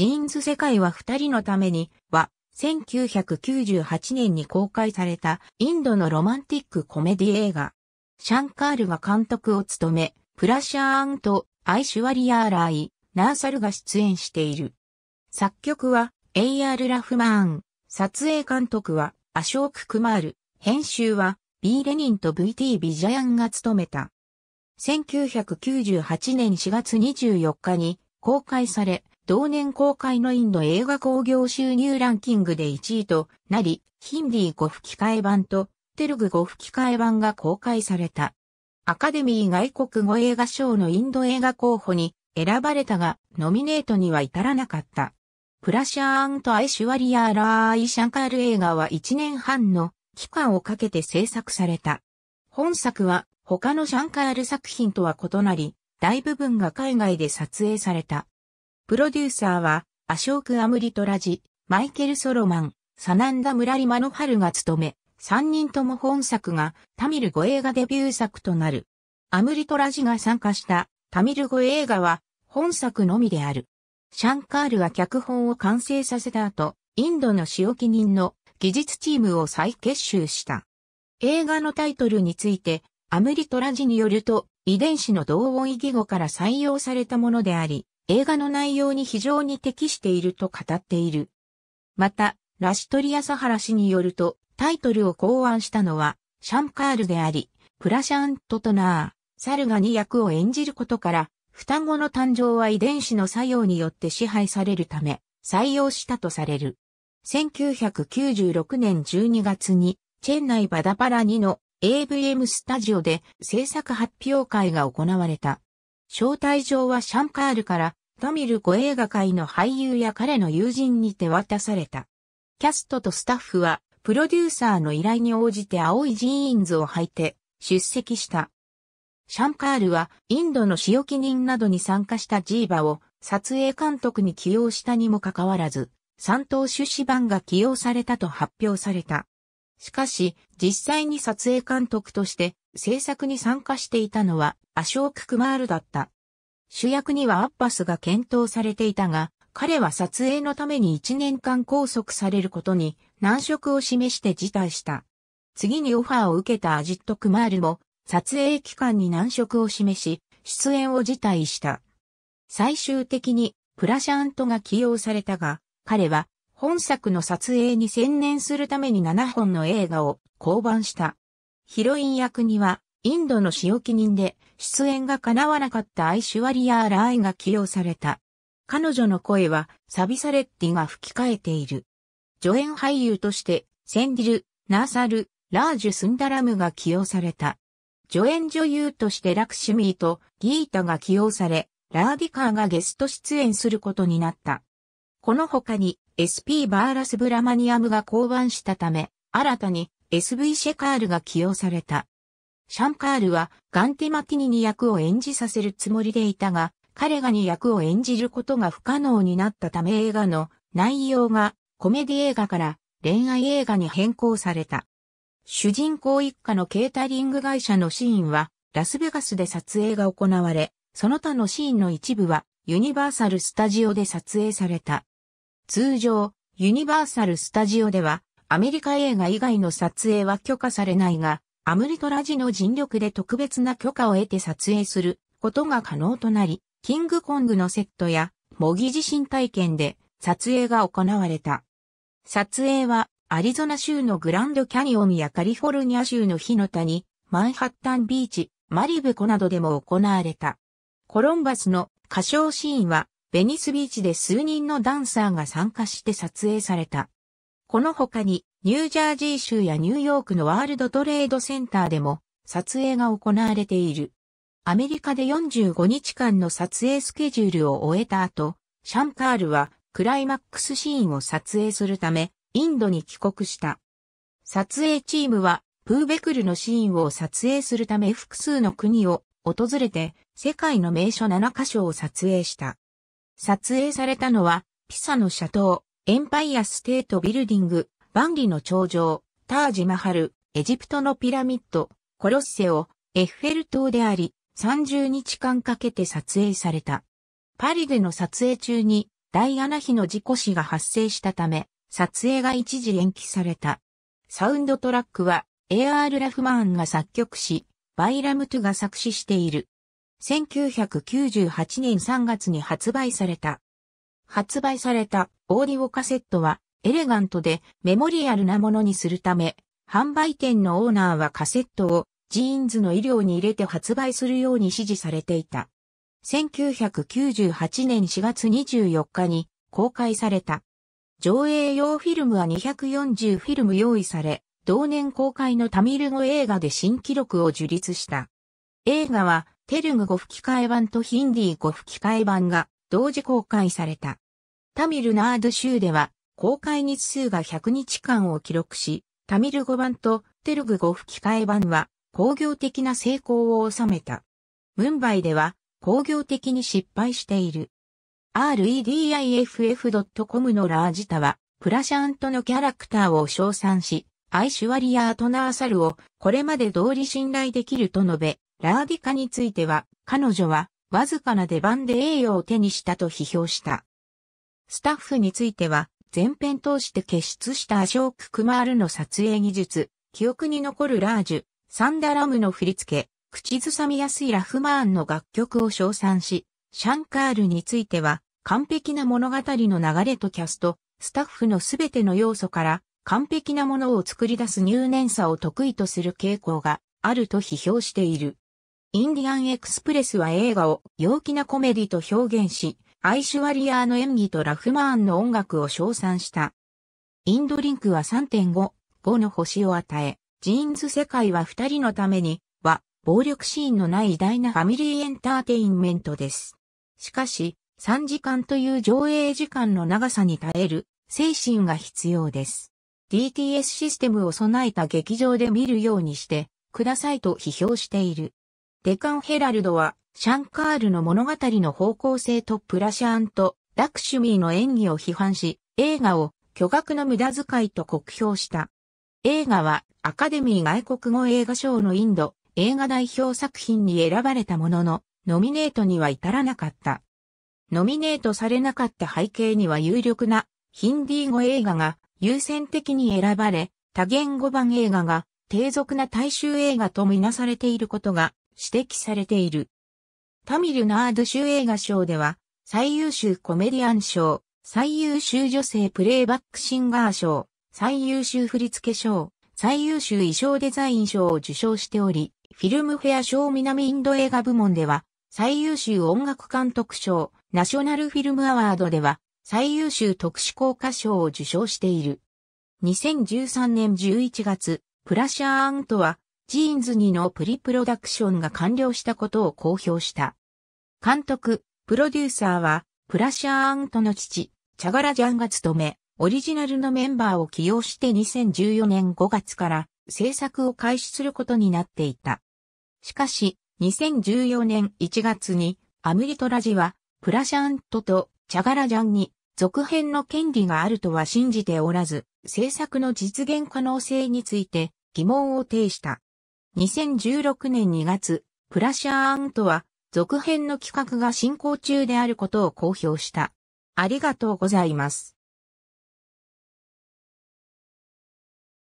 ジーンズ世界は二人のためには、1998年に公開されたインドのロマンティックコメディ映画。シャンカールが監督を務め、プラシャーンとアイシュワリアーライ、ナーサルが出演している。作曲は A.R. ラフマーン、撮影監督はアショーク・クマール、編集は B. レニンと V.T. ビジャヤンが務めた。1998年4月24日に公開され、同年公開のインド映画興行収入ランキングで1位となり、ヒンディー語吹き替え版とテルグ語吹き替え版が公開された。アカデミー外国語映画賞のインド映画候補に選ばれたが、ノミネートには至らなかった。プラシャーンとアイシュワリアーラーイシャンカール映画は1年半の期間をかけて制作された。本作は他のシャンカール作品とは異なり、大部分が海外で撮影された。プロデューサーは、アショーク・アムリトラジ、マイケル・ソロマン、サナンダ・ムラリマノハルが務め、3人とも本作がタミル語映画デビュー作となる。アムリトラジが参加したタミル語映画は本作のみである。シャンカールは脚本を完成させた後、インドの仕置き人の技術チームを再結集した。映画のタイトルについて、アムリトラジによると、遺伝子の同音異義語から採用されたものであり、映画の内容に非常に適していると語っている。また、ラシトリア・サハラ氏によると、タイトルを考案したのは、シャンカールであり、プラシャントトナー、サルガに役を演じることから、双子の誕生は遺伝子の作用によって支配されるため、採用したとされる。1996年12月に、チェンナイバダパラ2の AVM スタジオで制作発表会が行われた。招待状はシャンカールからタミル語映画界の俳優や彼の友人に手渡された。キャストとスタッフはプロデューサーの依頼に応じて青いジーンズを履いて出席した。シャンカールはインドの仕置き人などに参加したジーバを撮影監督に起用したにもかかわらず、三等出資版が起用されたと発表された。しかし、実際に撮影監督として制作に参加していたのはアショーク・クマールだった。主役にはアッバスが検討されていたが、彼は撮影のために1年間拘束されることに難色を示して辞退した。次にオファーを受けたアジット・クマールも撮影期間に難色を示し、出演を辞退した。最終的にプラシャントが起用されたが、彼は本作の撮影に専念するために7本の映画を降板した。ヒロイン役には、インドの仕置き人で、出演が叶わなかったアイシュワリアー・ラーイが起用された。彼女の声は、サビサレッティが吹き替えている。助演俳優として、センディル、ナーサル、ラージュ・スンダラムが起用された。助演女優としてラクシュミーとギータが起用され、ラーディカーがゲスト出演することになった。この他に SP バーラス・ブラマニアムが降板したため、新たに SV シェカールが起用された。シャンカールはガンティマティニに役を演じさせるつもりでいたが、彼がに役を演じることが不可能になったため映画の内容がコメディ映画から恋愛映画に変更された。主人公一家のケータリング会社のシーンはラスベガスで撮影が行われ、その他のシーンの一部はユニバーサルスタジオで撮影された。通常、ユニバーサルスタジオではアメリカ映画以外の撮影は許可されないが、アムリトラジの尽力で特別な許可を得て撮影することが可能となり、キングコングのセットや模擬地震体験で撮影が行われた。撮影はアリゾナ州のグランドキャニオンやカリフォルニア州の火の谷、マンハッタンビーチ、マリブコなどでも行われた。コロンバスの歌唱シーンはベニスビーチで数人のダンサーが参加して撮影された。この他に、ニュージャージー州やニューヨークのワールドトレードセンターでも撮影が行われている。アメリカで45日間の撮影スケジュールを終えた後、シャンカールはクライマックスシーンを撮影するため、インドに帰国した。撮影チームは、プーベクルのシーンを撮影するため複数の国を訪れて、世界の名所7カ所を撮影した。撮影されたのは、ピサの斜塔、エンパイアステートビルディング、万里の頂上、タージマハル、エジプトのピラミッド、コロッセオ、エッフェル塔であり、30日間かけて撮影された。パリでの撮影中に、ダイアナ妃の事故死が発生したため、撮影が一時延期された。サウンドトラックは、A.R. ラフマーンが作曲し、バイラムトゥが作詞している。1998年3月に発売された。発売されたオーディオカセットはエレガントでメモリアルなものにするため、販売店のオーナーはカセットをジーンズの医療に入れて発売するように指示されていた。1998年4月24日に公開された。上映用フィルムは240フィルム用意され、同年公開のタミル語映画で新記録を樹立した。映画はテルグ語吹き替え版とヒンディー語吹き替え版が同時公開された。タミルナード州では、公開日数が100日間を記録し、タミル語版とテルグ語吹き替え版は工業的な成功を収めた。ムンバイでは工業的に失敗している。rediff.com のラージタは、プラシャントのキャラクターを称賛し、アイシュワリアートナーサルをこれまで通り信頼できると述べ、ラーディカについては、彼女はわずかな出番で栄誉を手にしたと批評した。スタッフについては、前編通して傑出したアショーク・クマールの撮影技術、記憶に残るラージュ、サンダラムの振り付け、口ずさみやすいラフマーンの楽曲を称賛し、シャンカールについては、完璧な物語の流れとキャスト、スタッフのすべての要素から、完璧なものを作り出す入念さを得意とする傾向があると批評している。インディアンエクスプレスは映画を陽気なコメディと表現し、アイシュワリアーの演技とラフマーンの音楽を称賛した。インドリンクは3.5、5の星を与え、ジーンズ世界は二人のために、は、暴力シーンのない偉大なファミリーエンターテインメントです。しかし、3時間という上映時間の長さに耐える、精神が必要です。DTS システムを備えた劇場で見るようにして、くださいと批評している。デカンヘラルドはシャンカールの物語の方向性とプラシャーンとラクシュミーの演技を批判し、映画を巨額の無駄遣いと酷評した。映画はアカデミー外国語映画賞のインド映画代表作品に選ばれたものの、ノミネートには至らなかった。ノミネートされなかった背景には有力なヒンディー語映画が優先的に選ばれ、多言語版映画が低俗な大衆映画とみなされていることが指摘されている。タミルナード州映画賞では、最優秀コメディアン賞、最優秀女性プレイバックシンガー賞、最優秀振付賞、最優秀衣装デザイン賞を受賞しており、フィルムフェア賞南インド映画部門では、最優秀音楽監督賞、ナショナルフィルムアワードでは、最優秀特殊効果賞を受賞している。2013年11月、プラシャーアントは、ジーンズ2のプリプロダクションが完了したことを公表した。監督、プロデューサーは、プラシャーントの父、チャガラジャンが務め、オリジナルのメンバーを起用して2014年5月から制作を開始することになっていた。しかし、2014年1月にアムリトラジはプラシャントとチャガラジャンに続編の権利があるとは信じておらず、制作の実現可能性について疑問を呈した。2016年2月、プラシャーンとは、続編の企画が進行中であることを公表した。ありがとうございます。